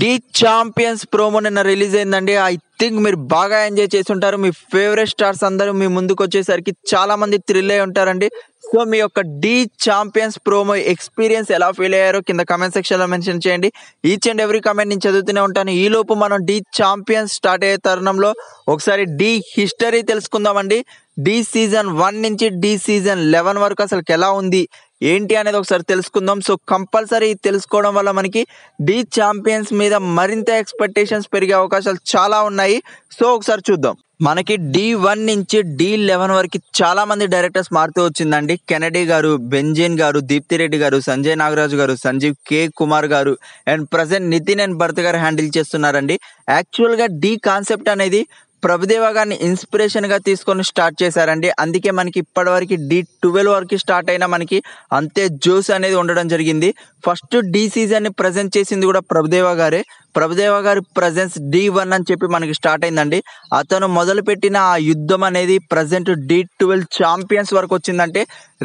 D Champions promo నిన్న release అయిందండి I think మీరు బాగా ఎంజాయ్ చేసి ఉంటారు మీ ఫేవరెట్ స్టార్స్ అందరూ మీ ముందుకు వచ్చేసరికి చాలా మంది థ్రిల్ అయి ఉంటారండి సో మీ యొక్క డి ఛాంపియన్స్ ప్రోమో ఎక్స్పీరియన్స్ ఎలా ఫీల్ అయ్యారో కింద కమెంట్ సెక్షన్లో మెన్షన్ చేయండి ఈచ్ అండ్ ఎవ్రీ కమెంట్ నేను చదువుతూనే ఉంటాను ఈ లోపు మనం డి ఛాంపియన్స్ స్టార్ట్ అయ్యే తరుణంలో ఒకసారి డి హిస్టరీ తెలుసుకుందామండి డి సీజన్ వన్ నుంచి డి సీజన్ లెవెన్ వరకు అసలు ఎలా ఉంది ఏంటి అనేది ఒకసారి తెలుసుకుందాం సో కంపల్సరీ తెలుసుకోవడం వల్ల మనకి డి ఛాంపియన్స్ మీద మరింత ఎక్స్పెక్టేషన్స్ పెరిగే అవకాశాలు చాలా ఉన్నాయి సో ఒకసారి చూద్దాం మనకి డి వన్ నుంచి డి లెవెన్ వరకు చాలా మంది డైరెక్టర్స్ మారుతూ వచ్చిందండి కెనడీ గారు బెంజిన్ గారు దీప్తి రెడ్డి గారు సంజయ్ నాగరాజు గారు సంజీవ్ కే కుమార్ గారు and present Nitin and Bharat గారు హ్యాండిల్ చేస్తున్నారండి యాక్చువల్గా డి కాన్సెప్ట్ అనేది ప్రభుదేవ గారిని ఇన్స్పిరేషన్గా తీసుకొని స్టార్ట్ చేశారండి అందుకే మనకి ఇప్పటివరకు డి ట్వెల్వ్ వరకు స్టార్ట్ అయినా మనకి అంతే జోస్ అనేది ఉండడం జరిగింది ఫస్ట్ డి సీజన్ని ప్రజెంట్ చేసింది కూడా ప్రభుదేవ గారే ప్రభుదేవ గారి ప్రజెన్స్ డి వన్ అని చెప్పి మనకి స్టార్ట్ అయిందండి అతను మొదలుపెట్టిన ఆ యుద్ధం అనేది ప్రజెంట్ డి ట్వెల్వ్ ఛాంపియన్స్ వరకు వచ్చిందంటే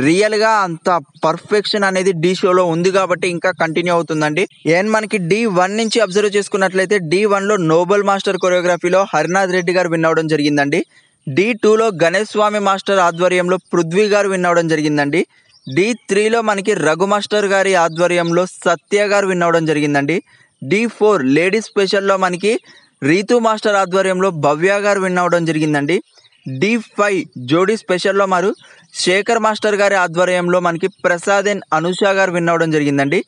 రియల్గా అంత పర్ఫెక్షన్ అనేది డి షోలో ఉంది కాబట్టి ఇంకా కంటిన్యూ అవుతుందండి ఏం మనకి డి వన్ నుంచి అబ్జర్వ్ చేసుకున్నట్లయితే డి వన్లో నోబెల్ మాస్టర్ కొరియోగ్రఫీలో హరినాథ్ రెడ్డి గారు విన్ అవడం జరిగిందండి డి టూలో గణేష్ స్వామి మాస్టర్ ఆధ్వర్యంలో పృథ్వీ గారు విన్ అవడం జరిగిందండి డి త్రీలో మనకి రఘు మాస్టర్ గారి ఆధ్వర్యంలో సత్య గారు విన్ అవడం జరిగిందండి డి ఫోర్ లేడీస్ స్పెషల్లో మనకి రీతు మాస్టర్ ఆధ్వర్యంలో భవ్య గారు విన్ అవడం జరిగిందండి డి ఫైవ్ జోడీ స్పెషల్లో మారు శేఖర్ మాస్టర్ గారి ఆధ్వర్యంలో మనకి ప్రసాద్ అండ్ అనుష గారు విన్ అవడం జరిగిందండి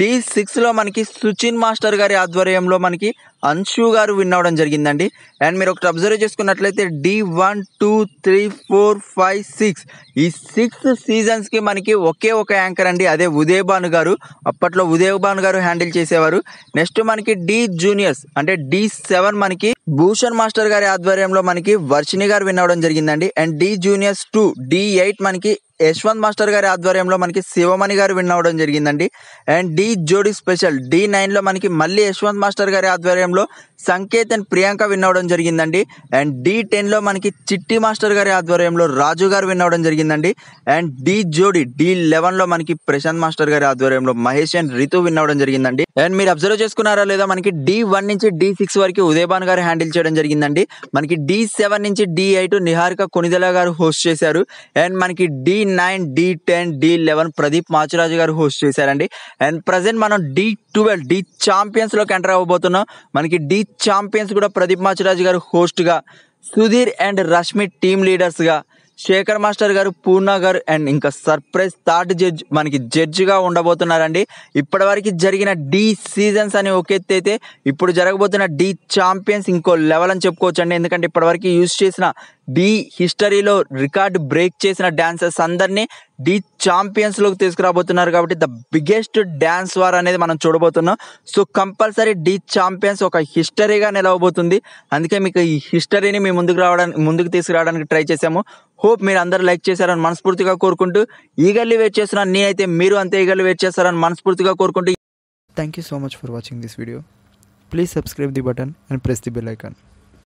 డి సిక్స్లో మనకి సుచిన్ మాస్టర్ గారి ఆధ్వర్యంలో మనకి అంశు గారు విన్ అవ్వడం జరిగిందండి అండ్ మీరు ఒకటి అబ్జర్వ్ చేసుకున్నట్లయితే Dhee one two three four five six ఈ సిక్స్ సీజన్స్కి మనకి ఒకే ఒక యాంకర్ అండి అదే ఉదయ్ భాను గారు అప్పట్లో ఉదయ్ భాను గారు హ్యాండిల్ చేసేవారు నెక్స్ట్ మనకి డి జూనియర్స్ అంటే డి సెవెన్ మనకి భూషణ్ మాస్టర్ గారి ఆధ్వర్యంలో మనకి వర్షిణి గారు విన్ అవ్వడం జరిగిందండి and Dhee juniors two Dhee eight మనకి యశ్వంత్ మాస్టర్ గారి ఆధ్వర్యంలో మనకి శివమణి గారు విన్ అవడం జరిగిందండి అండ్ డి జోడి స్పెషల్ డి నైన్లో మనకి మళ్ళీ యశ్వంత్ మాస్టర్ గారి ఆధ్వర్యంలో సంకేత్ అండ్ ప్రియాంక విన్ అవడం జరిగిందండి అండ్ డి టెన్లో మనకి చిట్టి మాస్టర్ గారి ఆధ్వర్యంలో రాజు గారు విన్ అవడం జరిగిందండి అండ్ డి జోడి డి లెవెన్లో మనకి ప్రశాంత్ మాస్టర్ గారి ఆధ్వర్యంలో మహేష్ అండ్ రితు విన్ అవడం జరిగిందండి అండ్ మీరు అబ్జర్వ్ చేసుకున్నారా లేదా మనకి డి వన్ నుంచి డి సిక్స్ వరకు ఉదయభాన్ గారు హ్యాండిల్ చేయడం జరిగిందండి మనకి డి సెవెన్ నుంచి డి ఎయిట్ నిహారిక కొనిదెల గారు హోస్ట్ చేశారు అండ్ మనకి Dhee nine Dhee ten Dhee eleven Pradeep Machiraju గారు హోస్ట్ చేశారండి అండ్ ప్రజెంట్ మనం డి ట్వెల్వ్ డి లోకి ఎంటర్ అవ్వబోతున్నాం మనకి డి ఛాంపియన్స్ కూడా ప్రదీప్ మాచిరాజు గారు హోస్ట్గా సుధీర్ అండ్ రష్మి టీమ్ లీడర్స్గా శేఖర్ మాస్టర్ గారు పూర్ణ గారు అండ్ ఇంకా సర్ప్రైజ్ థర్డ్ జడ్జ్ మనకి జడ్జిగా ఉండబోతున్నారండి ఇప్పటివరకు జరిగిన డి సీజన్స్ అని ఒక అయితే ఇప్పుడు జరగబోతున్న డి ఛాంపియన్స్ ఇంకో లెవెల్ అని చెప్పుకోవచ్చండి ఎందుకంటే ఇప్పటివరకు యూజ్ చేసిన డి హిస్టరీలో రికార్డు బ్రేక్ చేసిన డాన్సర్స్ అందరినీ డి ఛాంపియన్స్లోకి తీసుకురాబోతున్నారు కాబట్టి ద బిగ్గెస్ట్ డ్యాన్స్ వార్ అనేది మనం చూడబోతున్నాం సో కంపల్సరీ డి ఛాంపియన్స్ ఒక హిస్టరీగా నిలవబోతుంది అందుకే మీకు ఈ హిస్టరీని మీ ముందుకు రావడానికి ముందుకు తీసుకురావడానికి ట్రై చేసాము హోప్ మీరు అందరూ లైక్ చేశారని మనస్ఫూర్తిగా కోరుకుంటూ ఈగర్లీ వెయిట్ చేస్తున్నాను నీ అయితే మీరు అంతే ఈగర్లీ వెయిట్ చేస్తారని మనస్ఫూర్తిగా కోరుకుంటూ thank you so much for watching this video please subscribe the button and press the bell icon